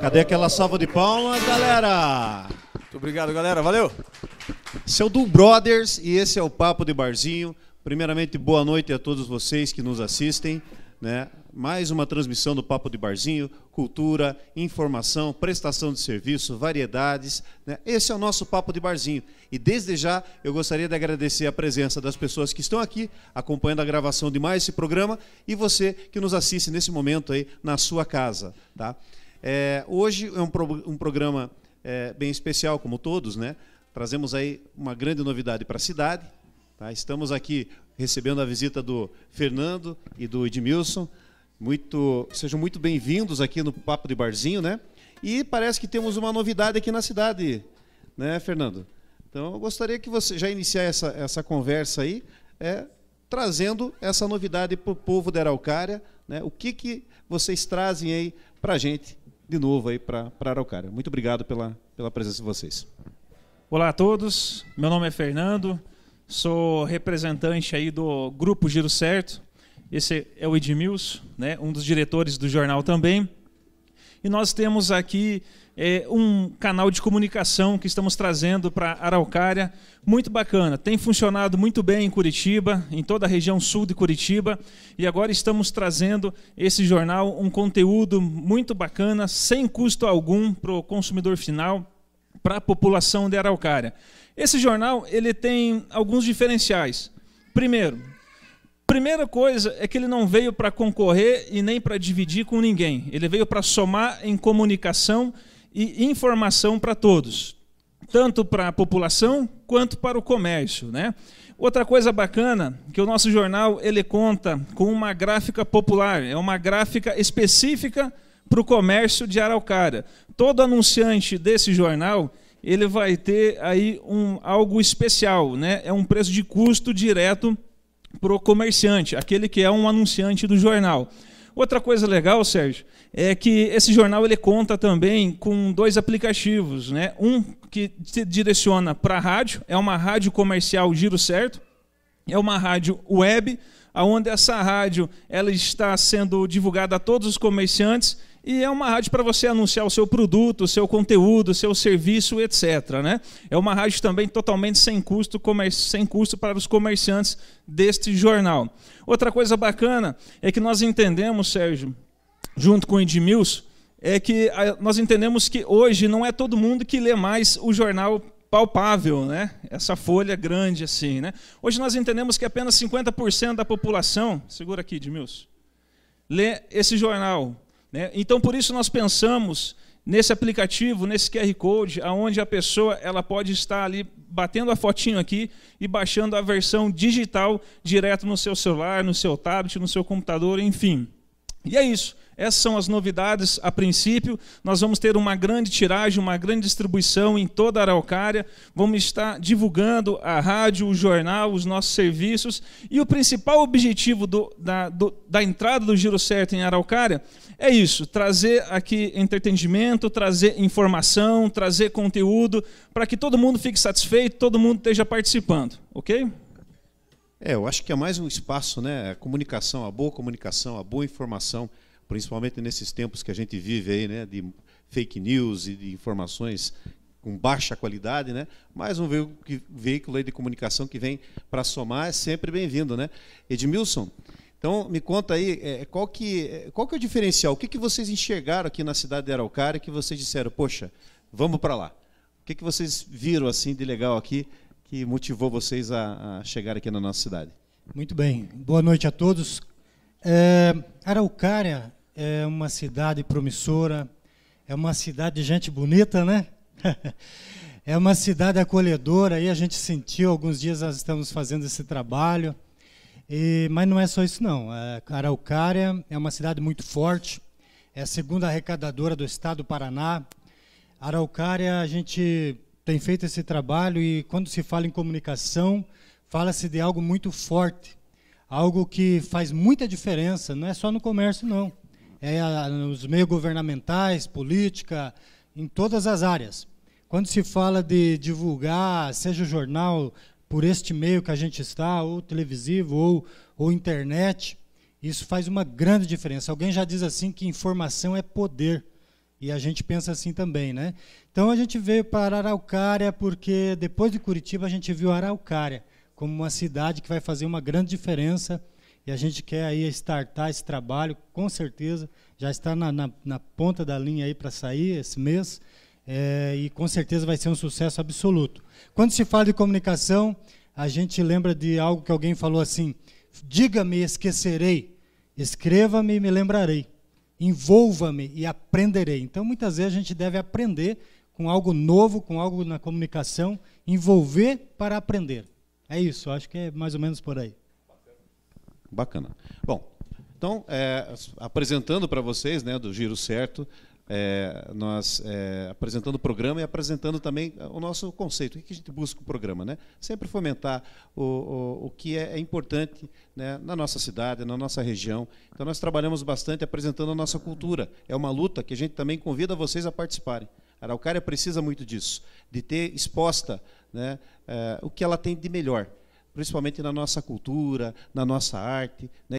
Cadê aquela salva de palmas, galera? Muito obrigado, galera. Valeu. Seu é Doom Brothers e esse é o Papo de Barzinho. Primeiramente, boa noite a todos vocês que nos assistem. Né? Mais uma transmissão do Papo de Barzinho, cultura, informação, prestação de serviço, variedades. Né? Esse é o nosso Papo de Barzinho. E desde já eu gostaria de agradecer a presença das pessoas que estão aqui acompanhando a gravação de mais esse programa e você que nos assiste nesse momento aí na sua casa. Tá? É, hoje é um, pro, um programa é, bem especial, como todos, né? Trazemos aí uma grande novidade para a cidade. Tá? Estamos aqui recebendo a visita do Fernando e do Edmilson. Muito, sejam muito bem-vindos aqui no Papo de Barzinho, né? E parece que temos uma novidade aqui na cidade, né, Fernando? Então, eu gostaria que você já iniciar essa, essa conversa aí, é, trazendo essa novidade para o povo da Araucária, né? O que, que vocês trazem aí para a gente de novo aí para Araucária. Muito obrigado pela, pela presença de vocês. Olá a todos, meu nome é Fernando, sou representante aí do Grupo Giro Certo. Esse é o Edmilson, né, um dos diretores do jornal também. E nós temos aqui é, um canal de comunicação que estamos trazendo para Araucária, muito bacana. Tem funcionado muito bem em Curitiba, em toda a região sul de Curitiba, e agora estamos trazendo esse jornal um conteúdo muito bacana, sem custo algum para o consumidor final, para a população de Araucária. Esse jornal ele tem alguns diferenciais. Primeiro, primeira coisa é que ele não veio para concorrer e nem para dividir com ninguém. Ele veio para somar em comunicação e informação para todos, tanto para a população quanto para o comércio. Né? Outra coisa bacana que o nosso jornal ele conta com uma gráfica popular, é uma gráfica específica para o comércio de Araucária. Todo anunciante desse jornal ele vai ter aí um, algo especial, né? É um preço de custo direto para o comerciante, aquele que é um anunciante do jornal. Outra coisa legal, Sérgio, é que esse jornal ele conta também com dois aplicativos, né? Um que se direciona para a rádio, é uma rádio comercial Giro Certo, é uma rádio web, aonde essa rádio ela está sendo divulgada a todos os comerciantes e é uma rádio para você anunciar o seu produto, o seu conteúdo, o seu serviço, etc. Né? É uma rádio também totalmente sem custo, sem custo para os comerciantes deste jornal. Outra coisa bacana é que nós entendemos, Sérgio, junto com o Edmilson, é que nós entendemos que hoje não é todo mundo que lê mais o jornal palpável, né? Essa folha grande assim, né? Hoje nós entendemos que apenas 50% da população, segura aqui, Edmilson, lê esse jornal né? Então, por isso, nós pensamos nesse aplicativo, nesse QR Code, aonde a pessoa ela pode estar ali batendo a fotinho aqui e baixando a versão digital direto no seu celular, no seu tablet, no seu computador, enfim. E é isso. Essas são as novidades a princípio. Nós vamos ter uma grande tiragem, uma grande distribuição em toda a Araucária. Vamos estar divulgando a rádio, o jornal, os nossos serviços. E o principal objetivo do, da, do, da, entrada do Giro Certo em Araucária é isso: trazer aqui entretenimento, trazer informação, trazer conteúdo, para que todo mundo fique satisfeito, todo mundo esteja participando. Ok? É, eu acho que é mais um espaço, né? A comunicação, a boa comunicação, a boa informação, principalmente nesses tempos que a gente vive aí, né? De fake news e de informações com baixa qualidade, né? Mais um veículo aí de comunicação que vem para somar é sempre bem-vindo, né? Edmilson, então me conta aí é, qual que é, qual que é o diferencial? O que que vocês enxergaram aqui na cidade de Araucária que vocês disseram, poxa, vamos para lá? O que que vocês viram assim de legal aqui que motivou vocês a, a chegar aqui na nossa cidade. Muito bem, boa noite a todos. É, Araucária é uma cidade promissora, é uma cidade de gente bonita, né? é uma cidade acolhedora, e a gente sentiu, alguns dias nós estamos fazendo esse trabalho, e, mas não é só isso não. A é, Araucária é uma cidade muito forte, é a segunda arrecadadora do estado do Paraná. A Araucária, a gente tem feito esse trabalho e quando se fala em comunicação, fala-se de algo muito forte, algo que faz muita diferença, não é só no comércio não, é a, nos meios governamentais, política, em todas as áreas. Quando se fala de divulgar, seja o jornal por este meio que a gente está, ou televisivo, ou, ou internet, isso faz uma grande diferença. Alguém já diz assim que informação é poder. E a gente pensa assim também, né? Então a gente veio para Araucária porque depois de Curitiba a gente viu Araucária como uma cidade que vai fazer uma grande diferença e a gente quer aí startar esse trabalho, com certeza. Já está na, na, na ponta da linha aí para sair esse mês é, e com certeza vai ser um sucesso absoluto. Quando se fala de comunicação, a gente lembra de algo que alguém falou assim: diga-me, esquecerei, escreva-me, me lembrarei envolva-me e aprenderei. Então, muitas vezes a gente deve aprender com algo novo, com algo na comunicação, envolver para aprender. É isso, acho que é mais ou menos por aí. Bacana. Bom, então, é, apresentando para vocês, né, do giro certo, é, nós é, apresentando o programa e apresentando também é, o nosso conceito. O que a gente busca com o programa? Né? Sempre fomentar o, o, o que é, é, importante né, na nossa cidade, na nossa região. Então, nós trabalhamos bastante apresentando a nossa cultura. É uma luta que a gente também convida vocês a participarem. A Araucária precisa muito disso, de ter exposta né, é, o que ela tem de melhor, principalmente na nossa cultura, na nossa arte. Né?